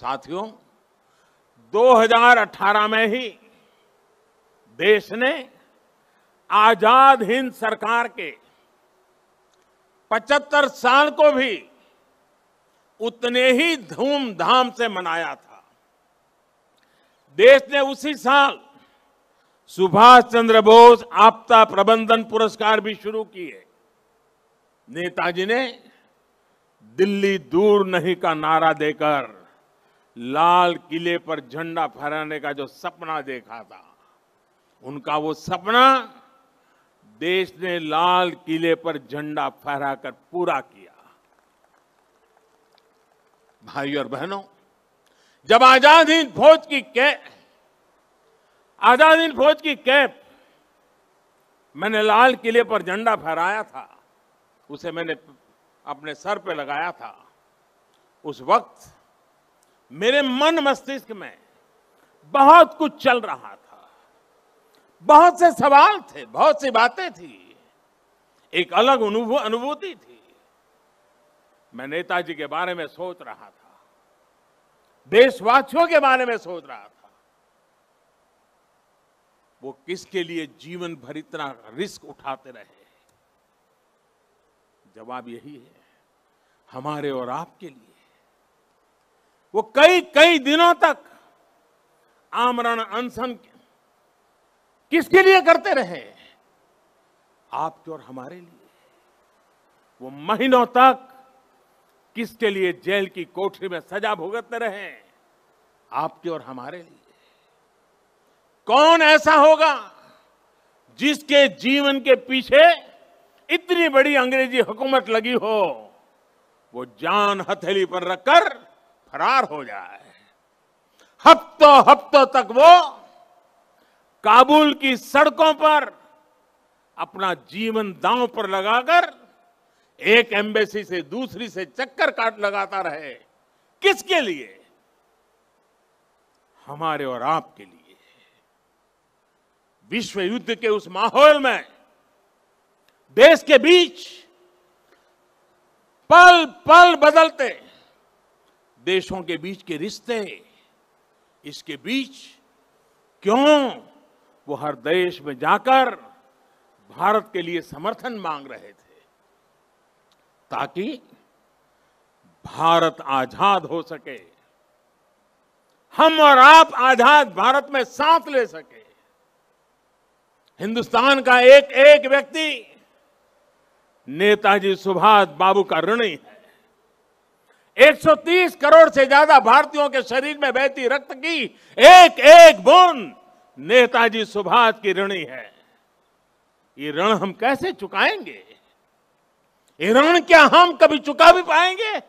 साथियों 2018 में ही देश ने आजाद हिंद सरकार के 75 साल को भी उतने ही धूमधाम से मनाया था देश ने उसी साल सुभाष चंद्र बोस आपदा प्रबंधन पुरस्कार भी शुरू किए नेताजी ने दिल्ली दूर नहीं का नारा देकर लाल किले पर झंडा फहराने का जो सपना देखा था उनका वो सपना देश ने लाल किले पर झंडा फहराकर पूरा किया भाई और बहनों जब आजाद हिंद फौज की कैप आजाद हिंद फौज की कैप मैंने लाल किले पर झंडा फहराया था उसे मैंने अपने सर पे लगाया था उस वक्त मेरे मन मस्तिष्क में बहुत कुछ चल रहा था बहुत से सवाल थे बहुत सी बातें थी एक अलग अनुभूति थी मैं नेताजी के बारे में सोच रहा था देशवासियों के बारे में सोच रहा था वो किसके लिए जीवन भर इतना रिस्क उठाते रहे जवाब यही है हमारे और आपके लिए वो कई कई दिनों तक आमरण अनशन किसके लिए करते रहे आपके और हमारे लिए वो महीनों तक किसके लिए जेल की कोठरी में सजा भुगतते रहे आपके और हमारे लिए कौन ऐसा होगा जिसके जीवन के पीछे इतनी बड़ी अंग्रेजी हुकूमत लगी हो वो जान हथेली पर रखकर फरार हो जाए हफ्तों हफ्तों तक वो काबुल की सड़कों पर अपना जीवन दांव पर लगाकर एक एम्बेसी से दूसरी से चक्कर काट लगाता रहे किसके लिए हमारे और आपके लिए विश्व युद्ध के उस माहौल में देश के बीच पल पल बदलते देशों के बीच के रिश्ते इसके बीच क्यों वो हर देश में जाकर भारत के लिए समर्थन मांग रहे थे ताकि भारत आजाद हो सके हम और आप आजाद भारत में सांस ले सके हिंदुस्तान का एक एक व्यक्ति नेताजी सुभाष बाबू का ऋणी है 130 करोड़ से ज्यादा भारतीयों के शरीर में बहती रक्त की एक एक बूंद नेताजी सुभाष की ऋणी है ये ऋण हम कैसे चुकाएंगे ये ऋण क्या हम कभी चुका भी पाएंगे